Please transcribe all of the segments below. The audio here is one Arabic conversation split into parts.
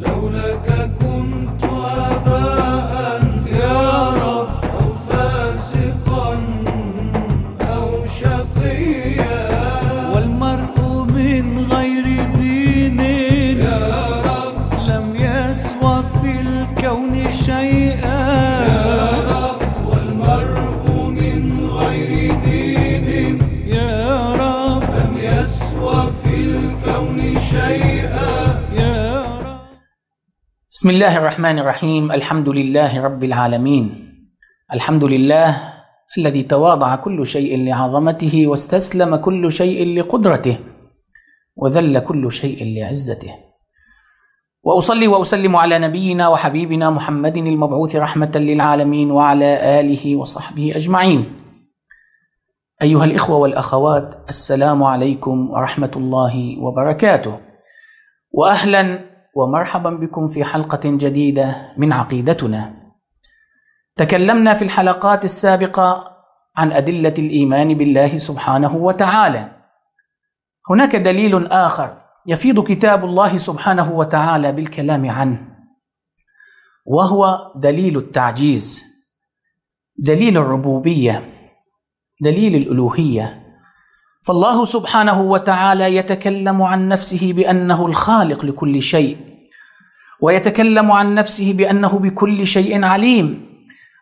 لولا بسم الله الرحمن الرحيم الحمد لله رب العالمين الحمد لله الذي تواضع كل شيء لعظمته واستسلم كل شيء لقدرته وذل كل شيء لعزته واصلي واسلم على نبينا وحبيبنا محمد المبعوث رحمه للعالمين وعلى اله وصحبه اجمعين ايها الاخوه والاخوات السلام عليكم ورحمه الله وبركاته واهلا ومرحبا بكم في حلقة جديدة من عقيدتنا. تكلمنا في الحلقات السابقة عن أدلة الإيمان بالله سبحانه وتعالى. هناك دليل آخر يفيض كتاب الله سبحانه وتعالى بالكلام عنه، وهو دليل التعجيز، دليل الربوبية، دليل الألوهية، فالله سبحانه وتعالى يتكلم عن نفسه بانه الخالق لكل شيء ويتكلم عن نفسه بانه بكل شيء عليم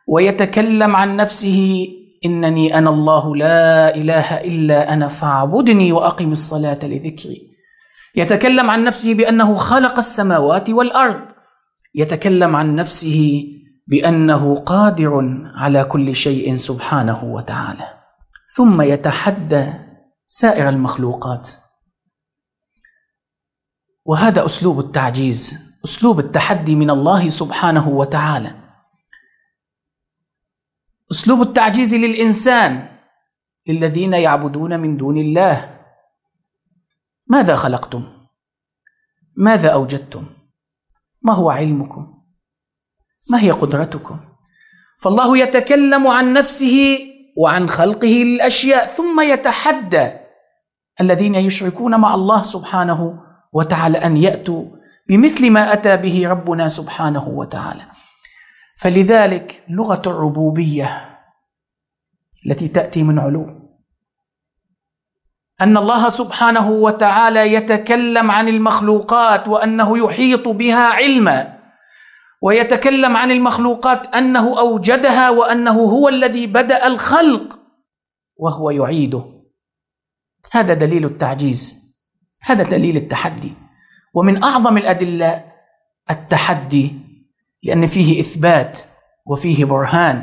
ويتكلم عن نفسه انني انا الله لا اله الا انا فاعبدني واقم الصلاه لذكري يتكلم عن نفسه بانه خلق السماوات والارض يتكلم عن نفسه بانه قادر على كل شيء سبحانه وتعالى ثم يتحدى سائر المخلوقات وهذا اسلوب التعجيز اسلوب التحدي من الله سبحانه وتعالى اسلوب التعجيز للانسان للذين يعبدون من دون الله ماذا خلقتم ماذا اوجدتم ما هو علمكم ما هي قدرتكم فالله يتكلم عن نفسه وعن خلقه للاشياء ثم يتحدى الذين يشركون مع الله سبحانه وتعالى ان ياتوا بمثل ما اتى به ربنا سبحانه وتعالى فلذلك لغه الربوبيه التي تاتي من علو ان الله سبحانه وتعالى يتكلم عن المخلوقات وانه يحيط بها علما ويتكلم عن المخلوقات انه اوجدها وانه هو الذي بدا الخلق وهو يعيده هذا دليل التعجيز هذا دليل التحدي ومن اعظم الادله التحدي لان فيه اثبات وفيه برهان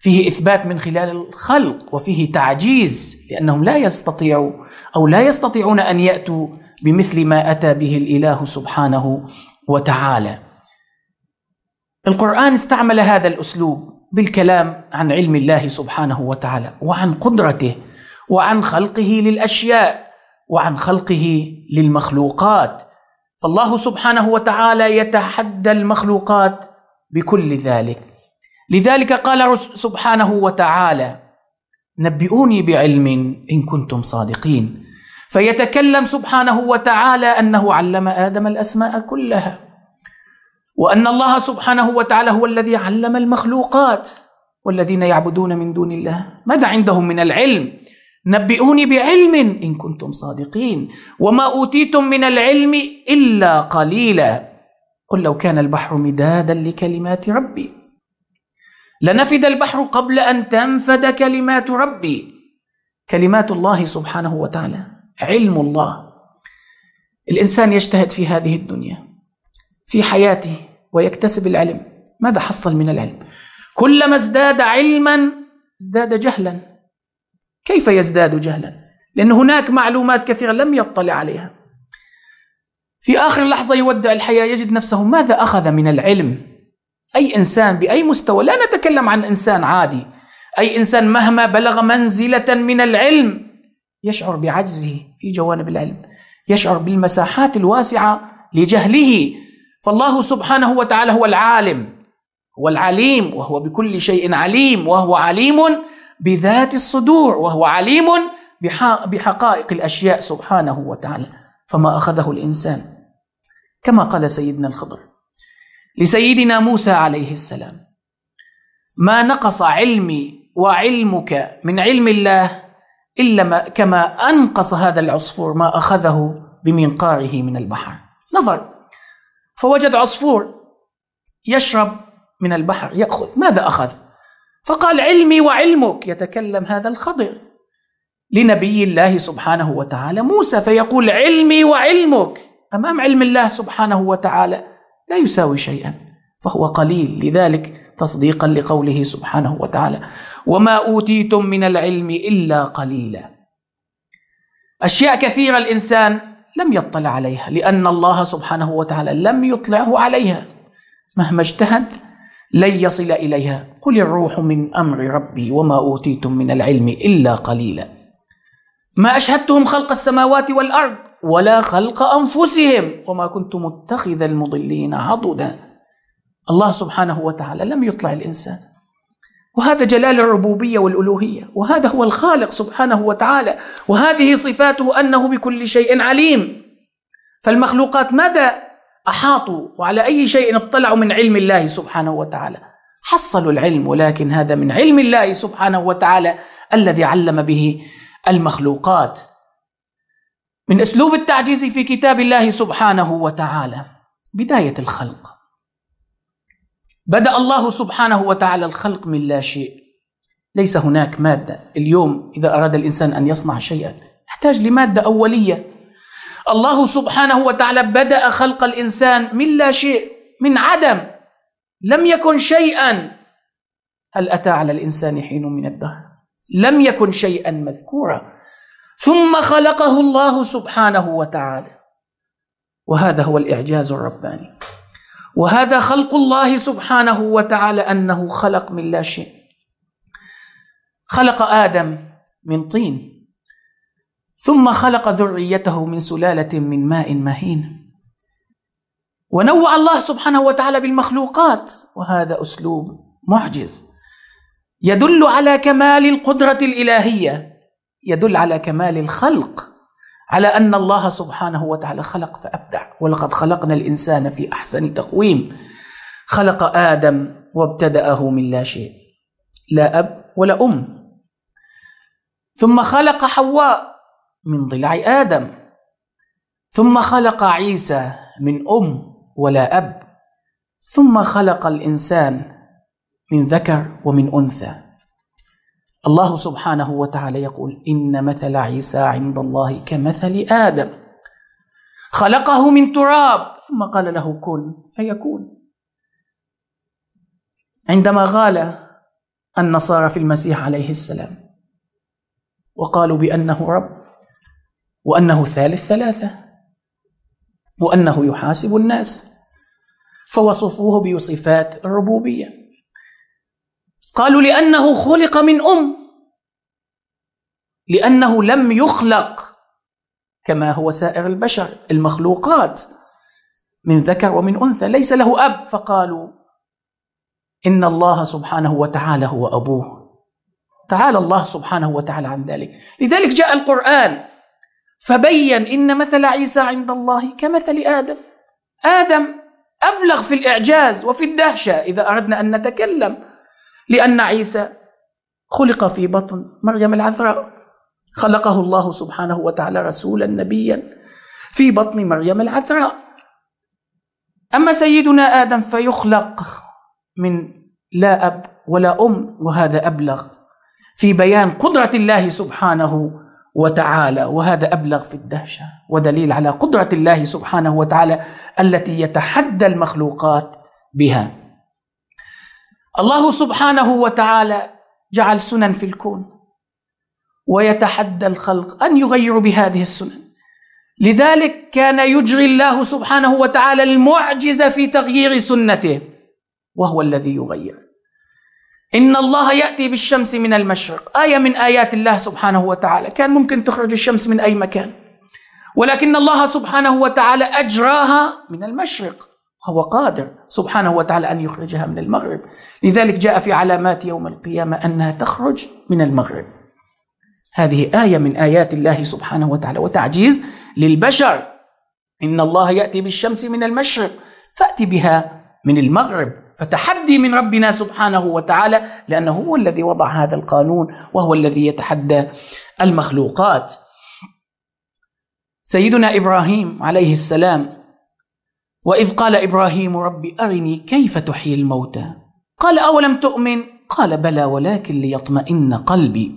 فيه اثبات من خلال الخلق وفيه تعجيز لانهم لا يستطيعوا او لا يستطيعون ان ياتوا بمثل ما اتى به الاله سبحانه وتعالى القران استعمل هذا الاسلوب بالكلام عن علم الله سبحانه وتعالى وعن قدرته وعن خلقه للاشياء وعن خلقه للمخلوقات فالله سبحانه وتعالى يتحدى المخلوقات بكل ذلك لذلك قال سبحانه وتعالى نبئوني بعلم ان كنتم صادقين فيتكلم سبحانه وتعالى انه علم ادم الاسماء كلها وان الله سبحانه وتعالى هو الذي علم المخلوقات والذين يعبدون من دون الله ماذا عندهم من العلم نبئوني بعلم ان كنتم صادقين وما اوتيتم من العلم الا قليلا قل لو كان البحر مدادا لكلمات ربي لنفد البحر قبل ان تنفد كلمات ربي كلمات الله سبحانه وتعالى علم الله الانسان يجتهد في هذه الدنيا في حياته ويكتسب العلم ماذا حصل من العلم كلما ازداد علما ازداد جهلا كيف يزداد جهلا لأن هناك معلومات كثيرة لم يطلع عليها في آخر لحظة يودع الحياة يجد نفسه ماذا أخذ من العلم أي إنسان بأي مستوى لا نتكلم عن إنسان عادي أي إنسان مهما بلغ منزلة من العلم يشعر بعجزه في جوانب العلم يشعر بالمساحات الواسعة لجهله فالله سبحانه وتعالى هو العالم هو العليم وهو بكل شيء عليم وهو عليم بذات الصدور وهو عليم بحقائق الاشياء سبحانه وتعالى فما اخذه الانسان كما قال سيدنا الخضر لسيدنا موسى عليه السلام ما نقص علمي وعلمك من علم الله الا ما كما انقص هذا العصفور ما اخذه بمنقاره من البحر نظر فوجد عصفور يشرب من البحر ياخذ ماذا اخذ فقال علمي وعلمك يتكلم هذا الخضر لنبي الله سبحانه وتعالى موسى فيقول علمي وعلمك امام علم الله سبحانه وتعالى لا يساوي شيئا فهو قليل لذلك تصديقا لقوله سبحانه وتعالى وما اوتيتم من العلم الا قليلا اشياء كثيره الانسان لم يطلع عليها لان الله سبحانه وتعالى لم يطلعه عليها مهما اجتهد لن يصل اليها قل الروح من امر ربي وما اوتيتم من العلم الا قليلا ما اشهدتهم خلق السماوات والارض ولا خلق انفسهم وما كنت متخذ المضلين عضدا الله سبحانه وتعالى لم يطلع الانسان وهذا جلال الربوبيه والالوهيه وهذا هو الخالق سبحانه وتعالى وهذه صفاته انه بكل شيء عليم فالمخلوقات ماذا أحاطوا وعلى أي شيء اطلعوا من علم الله سبحانه وتعالى حصلوا العلم ولكن هذا من علم الله سبحانه وتعالى الذي علم به المخلوقات من اسلوب التعجيز في كتاب الله سبحانه وتعالى بدايه الخلق بدا الله سبحانه وتعالى الخلق من لا شيء ليس هناك ماده اليوم اذا اراد الانسان ان يصنع شيئا يحتاج لماده اوليه الله سبحانه وتعالى بدأ خلق الإنسان من لا شيء من عدم لم يكن شيئا هل أتى على الإنسان حين من الدهر لم يكن شيئا مذكورا ثم خلقه الله سبحانه وتعالى وهذا هو الإعجاز الرباني وهذا خلق الله سبحانه وتعالى أنه خلق من لا شيء خلق آدم من طين ثم خلق ذريته من سلاله من ماء مهين ونوع الله سبحانه وتعالى بالمخلوقات وهذا اسلوب معجز يدل على كمال القدره الالهيه يدل على كمال الخلق على ان الله سبحانه وتعالى خلق فابدع ولقد خلقنا الانسان في احسن تقويم خلق ادم وابتداه من لا شيء لا اب ولا ام ثم خلق حواء من ضلع آدم ثم خلق عيسى من أم ولا أب ثم خلق الإنسان من ذكر ومن أنثى الله سبحانه وتعالى يقول إن مثل عيسى عند الله كمثل آدم خلقه من تراب ثم قال له كن فيكون عندما غال النصارى في المسيح عليه السلام وقالوا بأنه رب وأنه ثالث ثلاثة وأنه يحاسب الناس فوصفوه بصفات الربوبية قالوا لأنه خلق من أم لأنه لم يخلق كما هو سائر البشر المخلوقات من ذكر ومن أنثى ليس له أب فقالوا إن الله سبحانه وتعالى هو أبوه تعالى الله سبحانه وتعالى عن ذلك لذلك جاء القرآن فبين ان مثل عيسى عند الله كمثل ادم ادم ابلغ في الاعجاز وفي الدهشه اذا اردنا ان نتكلم لان عيسى خلق في بطن مريم العذراء خلقه الله سبحانه وتعالى رسولا نبيا في بطن مريم العذراء اما سيدنا ادم فيخلق من لا اب ولا ام وهذا ابلغ في بيان قدره الله سبحانه وتعالى وهذا ابلغ في الدهشه ودليل على قدره الله سبحانه وتعالى التي يتحدى المخلوقات بها الله سبحانه وتعالى جعل سنن في الكون ويتحدى الخلق ان يغيروا بهذه السنن لذلك كان يجري الله سبحانه وتعالى المعجزه في تغيير سنته وهو الذي يغير إن الله يأتي بالشمس من المشرق آية من آيات الله سبحانه وتعالى كان ممكن تخرج الشمس من أي مكان ولكن الله سبحانه وتعالى أجراها من المشرق هو قادر سبحانه وتعالى أن يخرجها من المغرب لذلك جاء في علامات يوم القيامة أنها تخرج من المغرب هذه آية من آيات الله سبحانه وتعالى وتعجيز للبشر إن الله يأتي بالشمس من المشرق فأتي بها من المغرب فتحدي من ربنا سبحانه وتعالى لأنه هو الذي وضع هذا القانون وهو الذي يتحدى المخلوقات سيدنا إبراهيم عليه السلام وإذ قال إبراهيم رب أرني كيف تحيي الموتى قال أولم تؤمن قال بلى ولكن ليطمئن قلبي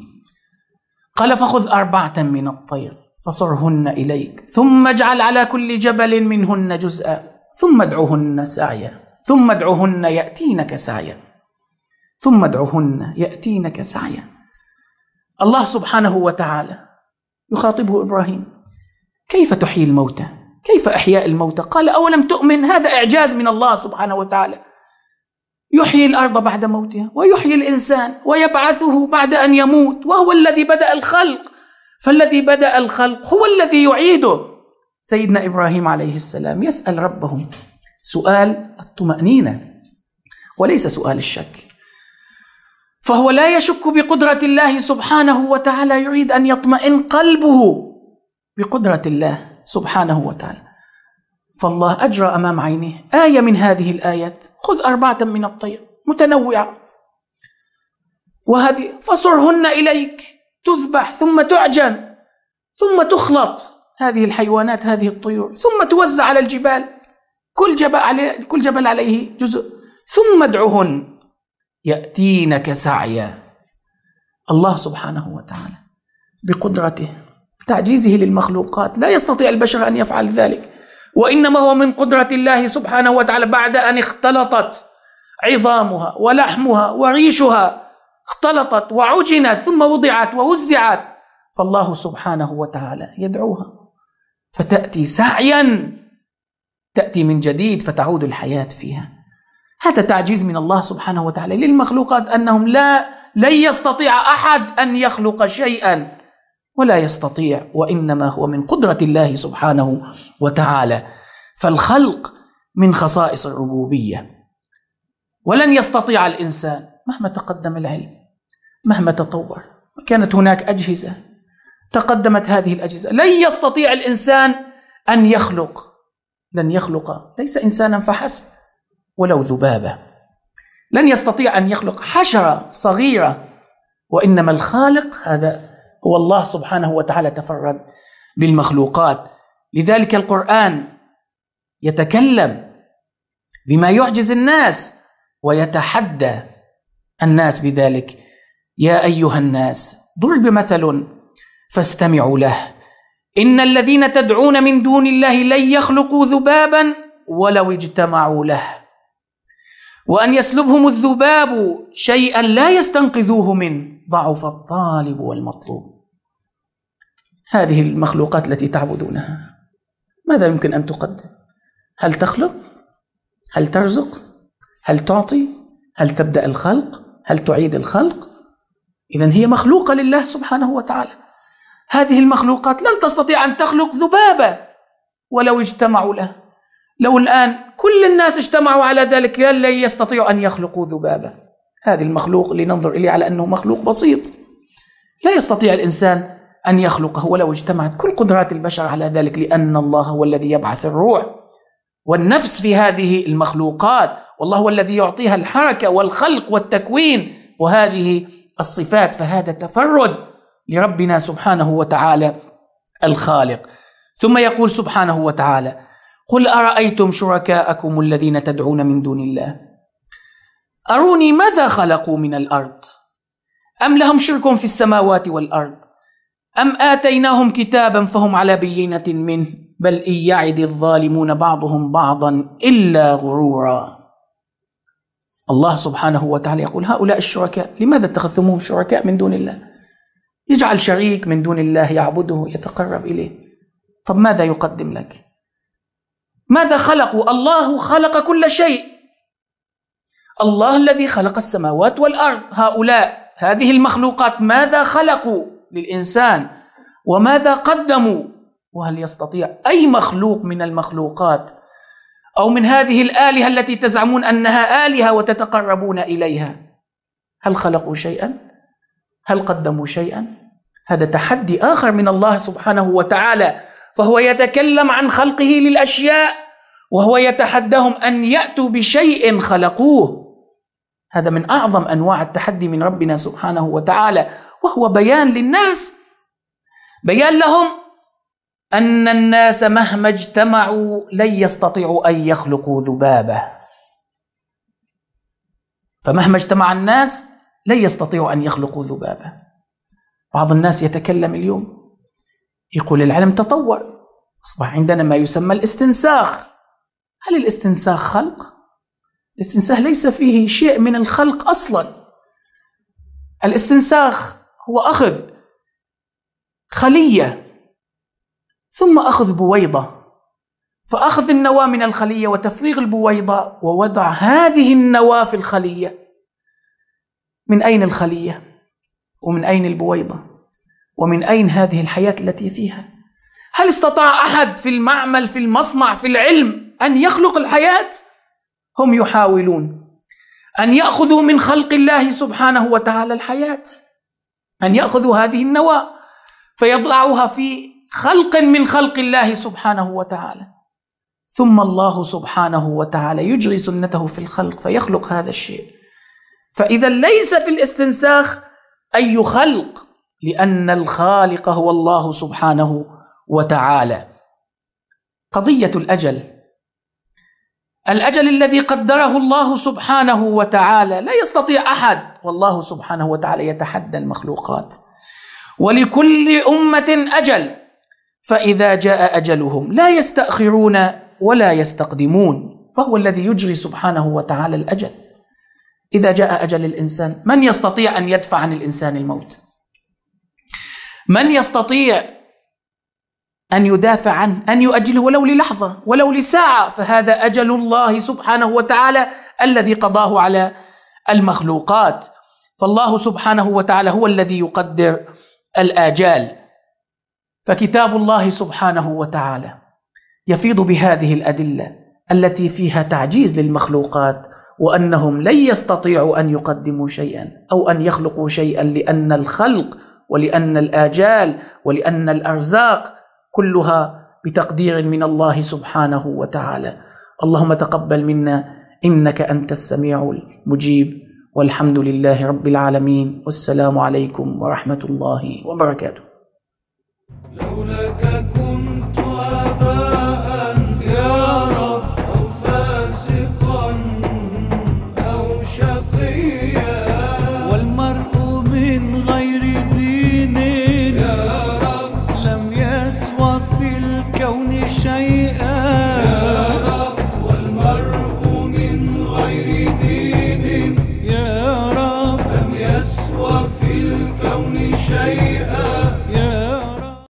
قال فخذ أربعة من الطير فصرهن إليك ثم اجعل على كل جبل منهن جزءا ثم ادعهن سعيا ثم ادعهن يأتينك سعيا ثم ادعهن يأتينك سعيا الله سبحانه وتعالى يخاطبه إبراهيم كيف تحيي الموتى كيف أحياء الموتى قال أولم تؤمن هذا إعجاز من الله سبحانه وتعالى يحيي الارض بعد موتها ويحيي الانسان ويبعثه بعد ان يموت وهو الذي بدا الخلق فالذي بدا الخلق هو الذي يعيده سيدنا ابراهيم عليه السلام يسال ربه سؤال الطمأنينة وليس سؤال الشك فهو لا يشك بقدرة الله سبحانه وتعالى يريد أن يطمئن قلبه بقدرة الله سبحانه وتعالى فالله أجرى أمام عينيه آية من هذه الآيات خذ أربعة من الطير متنوعة وهذه فصرهن إليك تذبح ثم تعجن ثم تخلط هذه الحيوانات هذه الطيور ثم توزع على الجبال كل جبل عليه كل جبل عليه جزء ثم ادعهن يأتينك سعيا الله سبحانه وتعالى بقدرته تعجيزه للمخلوقات لا يستطيع البشر أن يفعل ذلك وإنما هو من قدرة الله سبحانه وتعالى بعد أن اختلطت عظامها ولحمها وريشها اختلطت وعجنت ثم وضعت ووزعت فالله سبحانه وتعالى يدعوها فتأتي سعيا تأتي من جديد فتعود الحياة فيها هذا تعجيز من الله سبحانه وتعالى للمخلوقات أنهم لا لن يستطيع أحد أن يخلق شيئا ولا يستطيع وإنما هو من قدرة الله سبحانه وتعالى فالخلق من خصائص الربوبية ولن يستطيع الإنسان مهما تقدم العلم مهما تطور كانت هناك أجهزة تقدمت هذه الأجهزة لن يستطيع الإنسان أن يخلق لن يخلق ليس إنسانا فحسب ولو ذبابة لن يستطيع أن يخلق حشرة صغيرة وإنما الخالق هذا هو الله سبحانه وتعالى تفرد بالمخلوقات لذلك القرآن يتكلم بما يعجز الناس ويتحدى الناس بذلك يا أيها الناس ضرب مثل فاستمعوا له إن الذين تدعون من دون الله لن يخلقوا ذبابا ولو اجتمعوا له وأن يسلبهم الذباب شيئا لا يستنقذوه منه ضعف الطالب والمطلوب هذه المخلوقات التي تعبدونها ماذا يمكن أن تقدم؟ هل تخلق؟ هل ترزق؟ هل تعطي؟ هل تبدأ الخلق؟ هل تعيد الخلق؟ إذا هي مخلوقة لله سبحانه وتعالى هذه المخلوقات لن تستطيع أن تخلق ذبابة ولو اجتمعوا له لو الآن كل الناس اجتمعوا على ذلك لن يستطيعوا أن يخلقوا ذبابة هذه المخلوق اللي ننظر إليه على أنه مخلوق بسيط لا يستطيع الإنسان أن يخلقه ولو اجتمعت كل قدرات البشر على ذلك لأن الله هو الذي يبعث الروح والنفس في هذه المخلوقات والله هو الذي يعطيها الحركة والخلق والتكوين وهذه الصفات فهذا تفرد لربنا سبحانه وتعالى الخالق ثم يقول سبحانه وتعالى قل ارايتم شركاءكم الذين تدعون من دون الله اروني ماذا خلقوا من الارض ام لهم شرك في السماوات والارض ام اتيناهم كتابا فهم على بينه منه بل ان يعد الظالمون بعضهم بعضا الا غرورا الله سبحانه وتعالى يقول هؤلاء الشركاء لماذا اتخذتموهم شركاء من دون الله يجعل شريك من دون الله يعبده يتقرب إليه طب ماذا يقدم لك ماذا خلقوا الله خلق كل شيء الله الذي خلق السماوات والأرض هؤلاء هذه المخلوقات ماذا خلقوا للإنسان وماذا قدموا وهل يستطيع أي مخلوق من المخلوقات أو من هذه الآلهة التي تزعمون أنها آلهة وتتقربون إليها هل خلقوا شيئا؟ هل قدموا شيئا هذا تحدي اخر من الله سبحانه وتعالى فهو يتكلم عن خلقه للاشياء وهو يتحدهم ان ياتوا بشيء خلقوه هذا من اعظم انواع التحدي من ربنا سبحانه وتعالى وهو بيان للناس بيان لهم ان الناس مهما اجتمعوا لن يستطيعوا ان يخلقوا ذبابه فمهما اجتمع الناس لا يستطيعوا أن يخلقوا ذبابة بعض الناس يتكلم اليوم يقول العلم تطور أصبح عندنا ما يسمى الاستنساخ هل الاستنساخ خلق؟ الاستنساخ ليس فيه شيء من الخلق أصلا الاستنساخ هو أخذ خلية ثم أخذ بويضة فأخذ النواة من الخلية وتفريغ البويضة ووضع هذه النواة في الخلية من أين الخلية ومن أين البويضة ومن أين هذه الحياة التي فيها هل استطاع أحد في المعمل في المصنع في العلم أن يخلق الحياة هم يحاولون أن يأخذوا من خلق الله سبحانه وتعالى الحياة أن يأخذوا هذه النواة فيضعوها في خلق من خلق الله سبحانه وتعالى ثم الله سبحانه وتعالى يجري سنته في الخلق فيخلق هذا الشيء فإذا ليس في الاستنساخ أي خلق لأن الخالق هو الله سبحانه وتعالى قضية الأجل الأجل الذي قدره الله سبحانه وتعالى لا يستطيع أحد والله سبحانه وتعالى يتحدى المخلوقات ولكل أمة أجل فإذا جاء أجلهم لا يستأخرون ولا يستقدمون فهو الذي يجري سبحانه وتعالى الأجل إذا جاء أجل الإنسان من يستطيع أن يدفع عن الإنسان الموت من يستطيع أن يدافع عنه أن يؤجله ولو للحظة ولو لساعة فهذا أجل الله سبحانه وتعالى الذي قضاه على المخلوقات فالله سبحانه وتعالى هو الذي يقدر الآجال فكتاب الله سبحانه وتعالى يفيض بهذه الأدلة التي فيها تعجيز للمخلوقات وانهم لن يستطيعوا ان يقدموا شيئا او ان يخلقوا شيئا لان الخلق ولان الاجال ولان الارزاق كلها بتقدير من الله سبحانه وتعالى اللهم تقبل منا انك انت السميع المجيب والحمد لله رب العالمين والسلام عليكم ورحمه الله وبركاته لولاك كنت